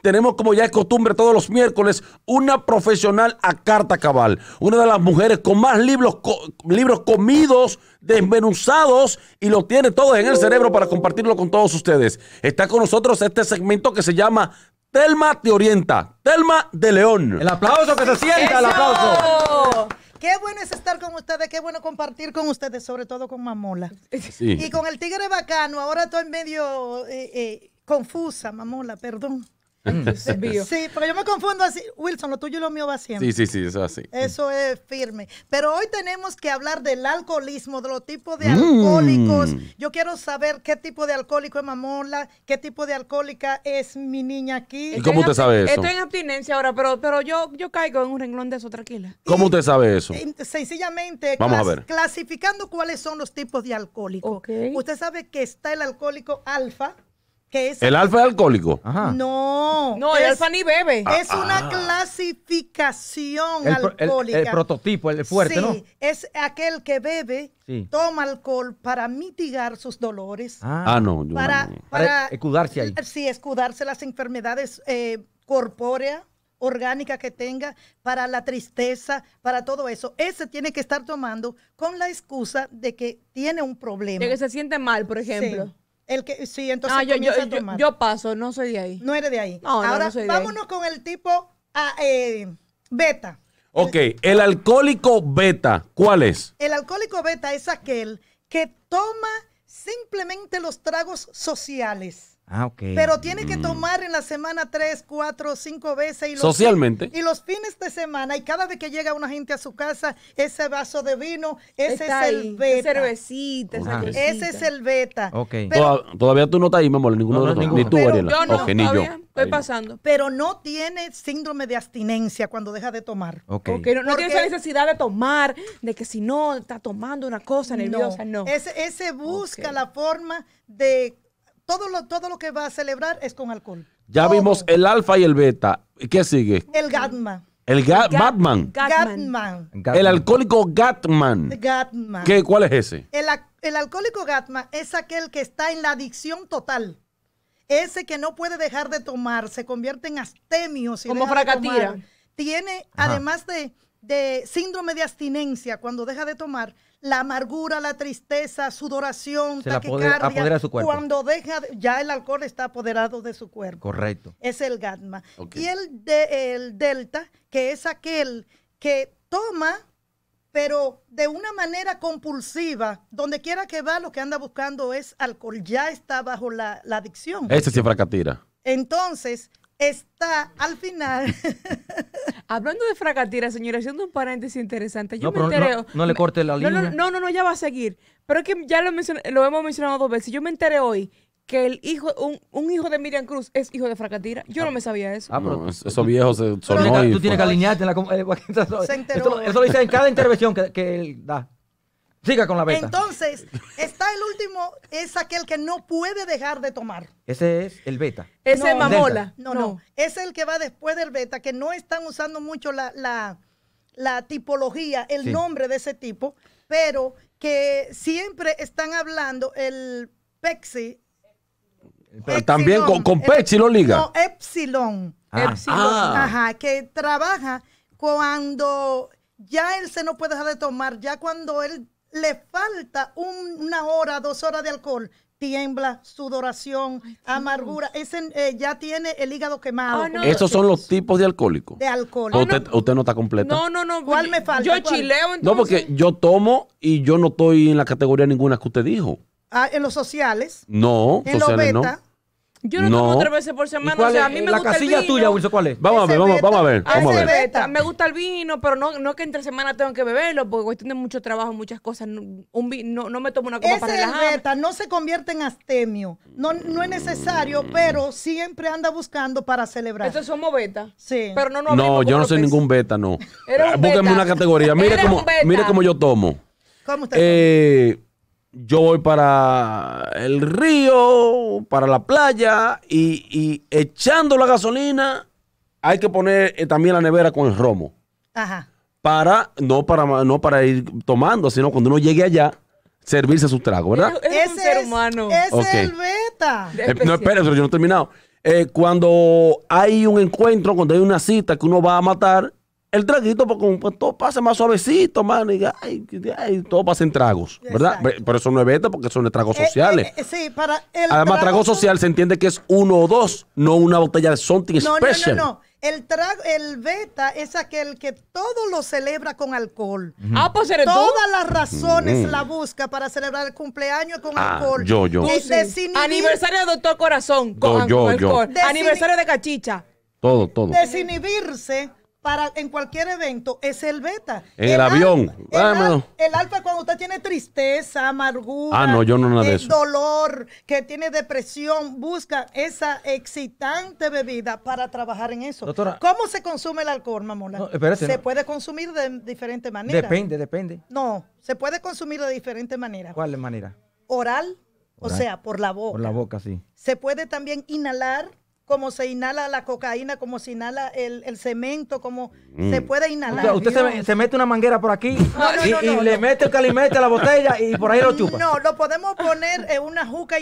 Tenemos como ya es costumbre todos los miércoles una profesional a carta cabal, una de las mujeres con más libros, libros comidos, desmenuzados y lo tiene todo en el cerebro para compartirlo con todos ustedes. Está con nosotros este segmento que se llama Telma te orienta, Telma de León. El aplauso que se sienta, el aplauso. Qué bueno es estar con ustedes, qué bueno compartir con ustedes, sobre todo con Mamola. Y con el tigre bacano, ahora estoy medio eh, eh, confusa, Mamola, perdón. Mm. Sí, pero yo me confundo así. Wilson, lo tuyo y lo mío va siempre. Sí, sí, sí, eso es así. Eso es firme. Pero hoy tenemos que hablar del alcoholismo, de los tipos de mm. alcohólicos. Yo quiero saber qué tipo de alcohólico es Mamola, qué tipo de alcohólica es mi niña aquí. ¿Y cómo usted sabe eso? Estoy en abstinencia ahora, pero, pero yo, yo caigo en un renglón de eso, tranquila. ¿Cómo usted sabe eso? Sencillamente, clasificando cuáles son los tipos de alcohólicos Usted sabe que está el alcohólico alfa. ¿El alfa es alcohólico? No. No, el alfa ni bebe. Ah, es una ah. clasificación alcohólica. El, prototipo, el fuerte, sí, es aquel que bebe, toma alcohol para mitigar sus dolores. Ah, ah no. para, Para, escudarse ahí. Sí, escudarse las enfermedades eh, corpóreas orgánica que tenga, para la tristeza, para todo eso. Ese tiene que estar tomando con la excusa de que tiene un problema. De que se siente mal, por ejemplo. El que, sí, entonces ah, yo, paso, no soy de ahí. No eres de ahí. Ahora vámonos con el tipo ah, eh, beta. Ok, el alcohólico beta, ¿cuál es? El alcohólico beta es aquel que toma simplemente los tragos sociales. Ah, Pero tiene que mm. tomar en la semana tres, cuatro, cinco veces. Y los Socialmente. Fines, y los fines de semana. Y cada vez que llega una gente a su casa, ese vaso de vino, ese es el Cervecita, ah. Ese es todavía tú no estás ahí, mi ninguno de los ni tú, Ariela. Yo no, Estoy pasando. Pero no tiene síndrome de abstinencia cuando deja de tomar. no, tiene esa necesidad de tomar, de que si no está tomando una cosa nerviosa, no. Ese, busca la forma de todo lo, todo lo que va a celebrar es con alcohol. Ya vimos el alfa y el beta. ¿Qué sigue? El Gatman. El Gatman. Gatman. El alcohólico Gatman. Gatman. ¿Cuál es ese? El, alcohólico Gatman es aquel que está en la adicción total. Ese que no puede dejar de tomar, se convierte en astemio. Como fracatira. Tiene, además de, de síndrome de abstinencia, cuando deja de tomar, la amargura, la tristeza, sudoración, Se taquicardia. La apodera su cuerpo. Cuando deja, ya el alcohol está apoderado de su cuerpo. Correcto. Es el GATMA. Y el, delta, que es aquel que toma pero de una manera compulsiva, donde quiera que va, lo que anda buscando es alcohol, ya está bajo la, adicción. Ese sí es fracatira. Entonces, está al final. Hablando de fracatira, señora, haciendo un paréntesis interesante. Yo me enteré, no, no, le corte la línea. No, no, no, ya va a seguir. Pero es que ya lo, hemos mencionado dos veces. Yo me enteré hoy que el hijo, un, hijo de Miriam Cruz es hijo de Fracatira. Yo ah. no me sabía eso. Ah, pero esos viejos se sonó Tú, tienes que alinearte en la... eso, eh, eso, lo dice en cada intervención que, que él da. Siga con la beta. Entonces, está el último, es aquel que no puede dejar de tomar. Ese es el beta. Ese es mamola. No, no, Es el que va después del beta, que no están usando mucho la, tipología, el nombre de ese tipo, pero que siempre están hablando el pexi. Pero también con, pexi Pepsi lo liga. No, Epsilon. Ah. Epsilon. Ah. Ajá, que trabaja cuando ya él se no puede dejar de tomar, ya cuando él le falta una hora, dos horas de alcohol, tiembla, sudoración, amargura. Ese eh, ya tiene el hígado quemado. Ah, Esos son los tipos de alcohólicos. De alcohol. Ah, ah, usted, no. está completo. No, no, no. ¿Cuál me falta? Yo chileo entonces. No, porque yo tomo y yo no estoy en la categoría ninguna que usted dijo. Ah, en los sociales. No, en sociales No. Yo no, tomo tres veces por semana. O sea, a mí me la gusta casilla el vino. tuya, Wilson, ¿cuál es? Vamos a ver, vamos, a ver. A Beta. Me gusta el vino, pero no, no que entre semana tengo que beberlo, porque cuestión de mucho trabajo, muchas cosas. No, me tomo una copa para relajarme. beta, no se convierte en astemio. No, es necesario, pero siempre anda buscando para celebrar. Eso somos beta. Sí. Pero no, no, no yo no soy ningún beta, no. Búscame una categoría. Mire cómo, cómo yo tomo. ¿Cómo usted eh, yo voy para el río, para la playa y, echando la gasolina hay que poner eh, también la nevera con el romo. Ajá. Para, no para, no para ir tomando, sino cuando uno llegue allá, servirse su trago, ¿verdad? Es, es ser humano. Es el beta. Eh, no, espérense, yo no he terminado. Eh, cuando hay un encuentro, cuando hay una cita que uno va a matar, el traguito, porque pues, todo pasa más suavecito, mano. Y todo pasa en tragos, ¿verdad? Pero eso no es beta porque son de tragos eh, eh, sociales. Eh, sí, para el Además, trago, social se entiende que es uno o dos, no una botella de something special. No, no, no. El, trago, el beta es aquel que todo lo celebra con alcohol. Ah, pues Todas las razones mm. la busca para celebrar el cumpleaños con ah, alcohol. Yo, yo. Pues, Aniversario de Doctor Corazón con, Yo. Aniversario de Cachicha. Todo, todo. Desinhibirse para en cualquier evento es el beta. En el, avión. el, alfa es cuando usted tiene tristeza, amargura, ah, eh, dolor, que tiene depresión, busca esa excitante bebida para trabajar en eso. ¿Cómo se consume el alcohol, mamola? se puede consumir de diferente manera. Depende, depende. No, se puede consumir de diferente manera. ¿Cuál manera? Oral. o sea, por la boca. Por la boca, sí. Se puede también inhalar como se inhala la cocaína, como se inhala el, cemento, como mm. se puede inhalar. Usted, se, mete una manguera por aquí y, le mete el calimete a la botella y por ahí lo chupa. No, lo podemos poner en una juca eh,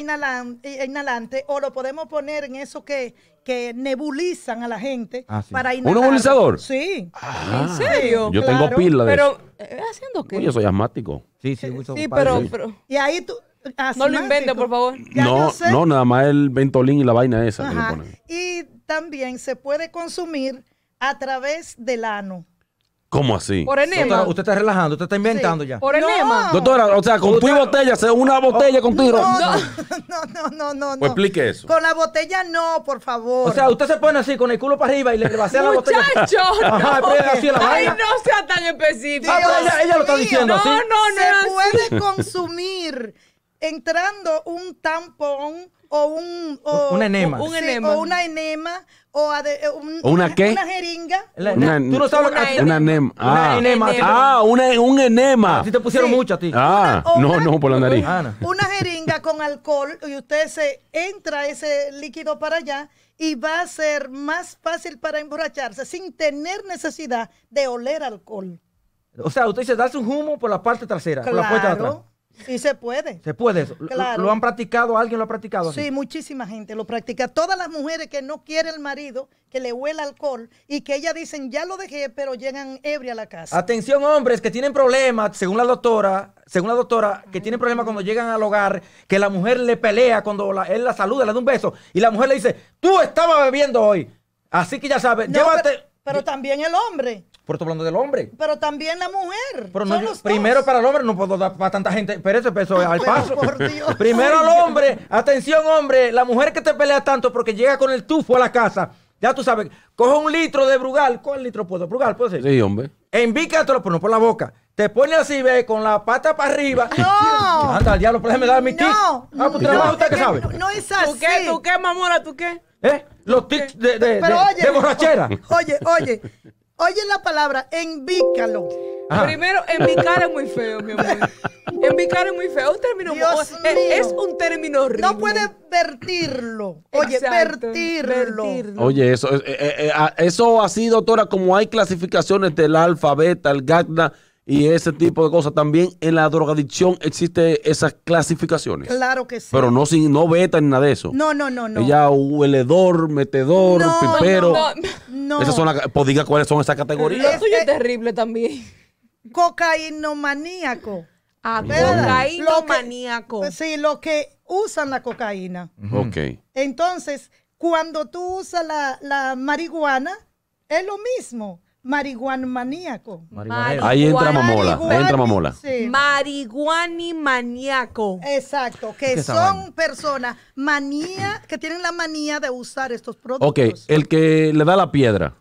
inhalante, o lo podemos poner en eso que, que nebulizan a la gente ah, para inhalar. ¿Un nebulizador? Sí. Ah, ¿En serio? Yo tengo pila de Pero, eh, ¿haciendo qué? Yo soy asmático. Sí, sí, sí pero, Y ahí tú, no lo invente, por favor. no, no, nada más el ventolín y la vaina esa que le ponen. Y también se puede consumir a través del ano. ¿Cómo así? Por enema. usted está relajando, usted está inventando ya. Por enema. Doctora, o sea, con tu botella, sea una botella oh, con tu no, no, no, no, no, Pues explique eso. Con la botella no, por favor. O sea, usted se pone así con el culo para arriba y le vacía la botella. Muchacho, Ajá, no. así la Ay, no sea tan específico. Ah, ella, ella, lo está diciendo así. No, no, no. Se puede consumir entrando un tampón o un una enema. O, un o una enema o, una qué? Una jeringa. tú no sabes una, enema. Ah, ah un enema. si te pusieron mucho a ti. Ah, no, no, por la nariz. Una jeringa con alcohol y usted se entra ese líquido para allá y va a ser más fácil para emborracharse sin tener necesidad de oler alcohol. O sea, usted dice darse un humo por la parte trasera, por la puerta de atrás. Y se puede. Se puede ¿Lo han practicado? ¿Alguien lo ha practicado? Sí, muchísima gente lo practica. Todas las mujeres que no quiere el marido, que le huela alcohol y que ellas dicen, ya lo dejé, pero llegan ebria a la casa. Atención, hombres que tienen problemas, según la doctora, según la doctora, que tienen problemas cuando llegan al hogar, que la mujer le pelea cuando él la saluda, le da un beso y la mujer le dice, tú estabas bebiendo hoy. Así que ya sabes, llévate... Pero también el hombre. Por hablando del hombre. Pero también la mujer. no, primero para el hombre no puedo dar para tanta gente. Pero eso, al paso. primero el hombre. Atención, hombre. La mujer que te pelea tanto porque llega con el tufo a la casa. Ya tú sabes, coge un litro de Brugal. ¿Cuál litro puedo? Brugal, ser. Sí, hombre. Envícatelo, pero no por la boca. Te pone así, ve, con la pata para arriba. ¡No! Anda, al diablo, pues, me dar mi No. Ah, pues, ¿usted que sabe? No es así. ¿Tú qué? ¿Tú qué, mamora? ¿Tú qué? ¿Eh? Los tics de, borrachera. Oye, oye, oye la palabra, envícalo. Ah. Primero, envicar es muy feo, mi amor. Envicar es muy feo. Un término es, es, un término horrible. No puedes vertirlo. Oye, vertirlo. Oye, eso, eh, eh, eh, eso así, doctora, como hay clasificaciones del alfabeto, el gagna y ese tipo de cosas. También en la drogadicción existe esas clasificaciones. Claro que sí. Pero no, sin, no beta ni nada de eso. No, no, no, no. Ella hueledor, metedor, pipero. No, no, son pues diga cuáles son esas categorías. Eso es este, terrible también. Cocaínomaníaco. Ah, mm. Lo maníaco sí, los que usan la cocaína. Ok. Entonces, cuando tú usas la, la marihuana, es lo mismo marihuana maníaco. Ahí entra mamola, entra mamola. Marihuani maníaco. Exacto, que son personas manía, que tienen la manía de usar estos productos. Ok, el que le da la piedra.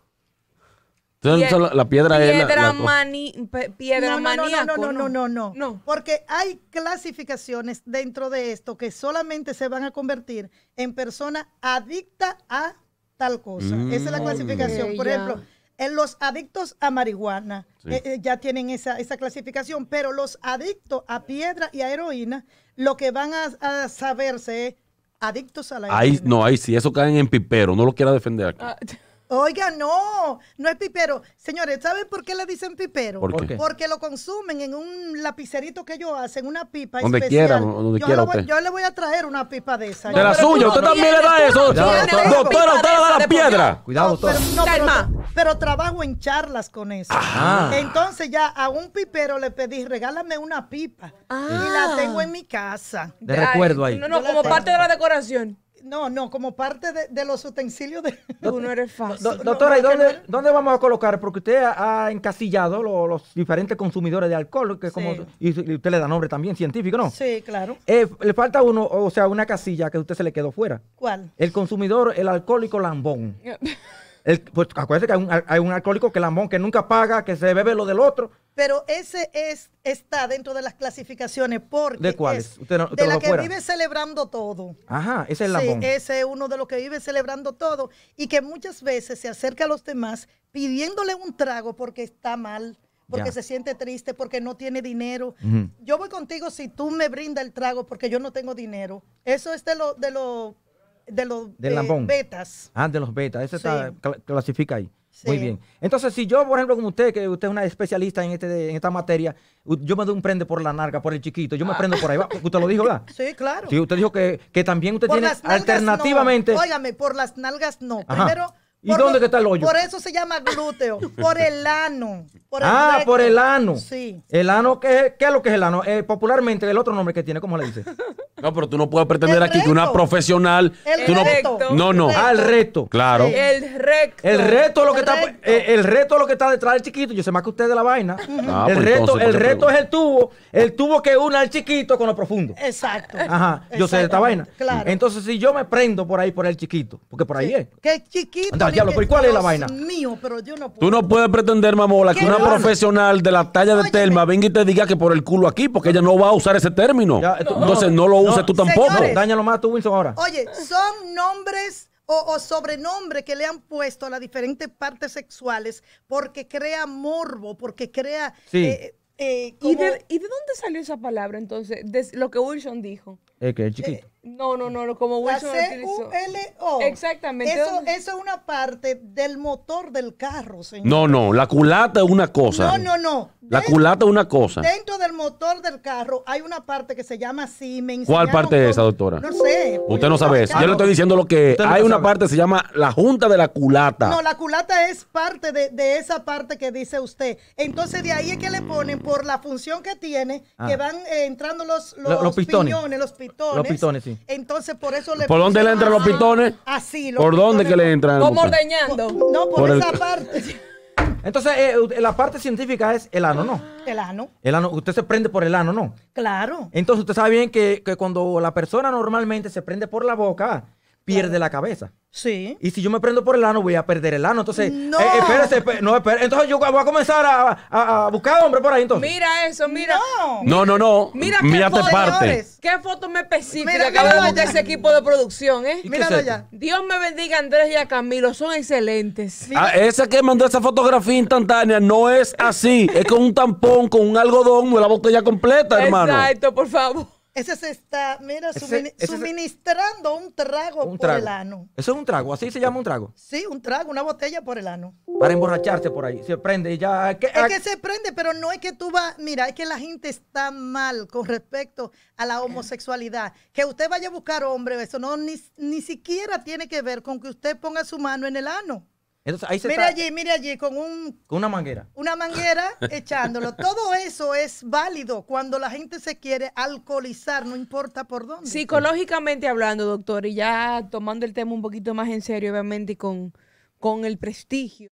Entonces, la, piedra, es piedra no, no, No, no, no, no, no, Porque hay clasificaciones dentro de esto que solamente se van a convertir en persona adicta a tal cosa. Esa es la mm. clasificación. Por ejemplo, los adictos a marihuana eh, eh, ya tienen esa, esa clasificación, pero los adictos a piedra y a heroína, lo que van a, saberse es adictos a la heroína. Ahí, no, ahí sí, eso caen en pipero, no lo quiera defender acá. Oiga, no, no es pipero. Señores, ¿saben por qué le dicen pipero? ¿Por qué? Porque lo consumen en un lapicerito que ellos hacen, una pipa donde especial. Quiera, donde yo, quiera usted. yo le voy a traer una pipa de esa. de la suya, usted también le da eso. Doctora, usted le da la piedra. Cuidado, doctora. pero, trabajo en charlas con eso. Entonces ya a un pipero le pedí, regálame una pipa. Y la ah. tengo en mi casa. De recuerdo ahí. No, no, como parte de la decoración. No, no, como parte de, los utensilios de... uno eres fácil. doctora, ¿y dónde, vamos a colocar? Porque usted ha encasillado los, diferentes consumidores de alcohol, que como, y usted le da nombre también científico, ¿no? Sí, claro. Eh, le falta uno, o sea, una casilla que usted se le quedó fuera. ¿Cuál? El consumidor, el alcohólico lambón. pues acuérdese que hay un, hay un, alcohólico que lambón, que nunca paga, que se bebe lo del otro pero ese es está dentro de las clasificaciones porque de cuáles de la que vive celebrando todo ajá ese es la sí, ese es uno de los que vive celebrando todo y que muchas veces se acerca a los demás pidiéndole un trago porque está mal porque se siente triste, porque no tiene dinero. Yo voy contigo si tú me brindas el trago porque yo no tengo dinero. Eso es de lo de de los eh, betas. Ah, de los betas. Ese está, clasifica ahí. Muy bien. Entonces, si yo, por ejemplo, como usted, que usted es una especialista en, este, en esta materia, yo me doy un prende por la narga, por el chiquito, yo me ah. prendo por ahí. ¿va? Usted lo dijo, ¿verdad? Sí, claro. Sí, usted dijo que, también usted tiene alternativamente. No. Óigame, por las nalgas no. Primero ¿Y dónde está el hoyo? Por eso se llama glúteo, por el ano. ah, por el ano. Sí. El ano, ¿qué, es lo que es el ano? Eh, popularmente, el otro nombre que tiene, ¿cómo le dice? No, pero tú no puedes pretender aquí que una profesional. El No, no. Al ah, reto. Claro. El recto. El reto es lo que está. Eh, el reto es lo que está detrás del chiquito. Yo sé más que usted de la vaina. Ah, el pues reto, el es el tubo. El tubo que une al chiquito con lo profundo. Exacto. Ajá. Yo sé de esta vaina. Claro. Entonces, si yo me prendo por ahí por el chiquito, porque por ahí es. ¿Qué chiquito? ¿cuál es la vaina? Mío, pero yo no Tú no puedes pretender, mamola, que una profesional de la talla de Telma venga y te diga que por el culo aquí, porque ella no va a usar ese término. Entonces no lo uses tú tampoco. Señores, Dáñalo más tú, Wilson, ahora. Oye, son nombres o, sobrenombres que le han puesto a las diferentes partes sexuales porque crea morbo, porque crea... Sí. Eh, eh, ¿Y, de, ¿Y, de, dónde salió esa palabra entonces? De lo que Wilson dijo. Eh, que es chiquito. Eh, no, no, no, como Wilson la C -U -L -O. Exactamente. Eso, es una parte del motor del carro, señor. No, no, la culata es una cosa. No, no, no. La culata es una cosa. Dentro del motor del carro hay una parte que se llama Siemens ¿Cuál parte es esa, doctora? No Usted no sabe eso. Yo le estoy diciendo lo que hay una parte se llama la junta de la culata. No, la culata es parte de, esa parte que dice usted. Entonces de ahí es que le ponen por la función que tiene ah. que van eh, entrando los los, los, pistones, los pitones. Los pitones, sí. Entonces por eso le ¿Por dónde le entran los pitones? Así, ¿Por dónde que le entran? Como ordeñando. No, por, esa parte. Entonces, eh, la parte científica es el ano, ¿no? El ano. El ano. Usted se prende por el ano, ¿no? Claro. Entonces, usted sabe bien que, que cuando la persona normalmente se prende por la boca, pierde la cabeza. Sí. Y si yo me prendo por el ano, voy a perder el ano. Entonces, no. Eh, no, espérese. Entonces yo voy a comenzar a, a, a, buscar hombre por ahí entonces. Mira eso, mira. No, no, no. Mira qué foto, parte. Qué foto me específica mira, que de ese equipo de producción, ¿eh? Míralo ya. Dios me bendiga a Andrés y a Camilo, son excelentes. Ah, esa que mandó esa fotografía instantánea no es así. es con un tampón, con un algodón, la botella completa, hermano. Exacto, por favor. Ese se está, mira, suministrando un trago por el ano. Eso es un trago, así se llama un trago. Sí, un trago, una botella por el ano. Para emborracharse por ahí. Se prende y ya. Que, es que se prende, pero no es que tú va, Mira, es que la gente está mal con respecto a la homosexualidad. Que usted vaya a buscar hombre, eso no, ni siquiera tiene que ver con que usted ponga su mano en el ano. Mire allí, mira allí, con un... Con una manguera. Una manguera echándolo. Todo eso es válido cuando la gente se quiere alcoholizar, no importa por dónde. Psicológicamente hablando, doctor, y ya tomando el tema un poquito más en serio, obviamente, con, con el prestigio.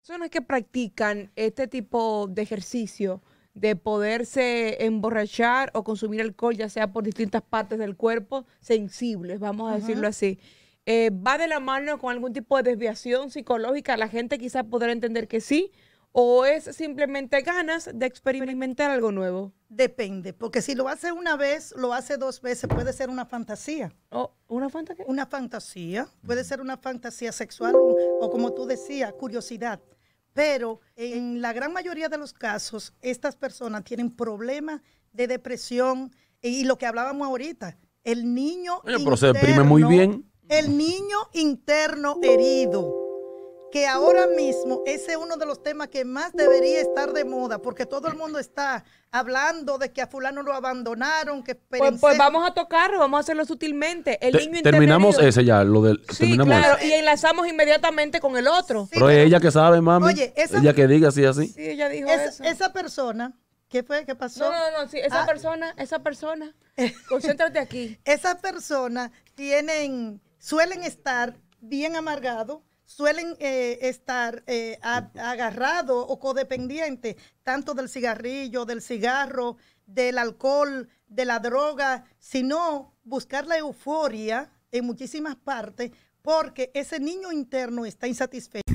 Personas que practican este tipo de ejercicio de poderse emborrachar o consumir alcohol, ya sea por distintas partes del cuerpo, sensibles, vamos a decirlo así. Eh, ¿Va de la mano con algún tipo de desviación psicológica? La gente quizás podrá entender que sí, o es simplemente ganas de experimentar algo nuevo. Depende, porque si lo hace una vez, lo hace dos veces, puede ser una fantasía. ¿Una fantasía? Una fantasía, puede ser una fantasía sexual o como tú decías, curiosidad. Pero en la gran mayoría de los casos, estas personas tienen problemas de depresión y lo que hablábamos ahorita, el niño... muy bien. El niño interno herido que ahora mismo ese es uno de los temas que más debería estar de moda, porque todo el mundo está hablando de que a fulano lo abandonaron, que pues, pues, vamos a tocarlo, vamos a hacerlo sutilmente. El terminamos ese ya, lo del sí, claro, y enlazamos inmediatamente con el otro. pero es ella que sabe, mami. Oye, ella que diga así así. Sí, ella dijo eso. Esa persona ¿Qué fue? ¿Qué pasó? No, no, no, sí, esa ah. persona, esa persona, concéntrate aquí. Esa persona tienen suelen estar bien amargados suelen eh, estar eh, agarrados o codependientes tanto del cigarrillo, del cigarro, del alcohol, de la droga, sino buscar la euforia en muchísimas partes porque ese niño interno está insatisfecho.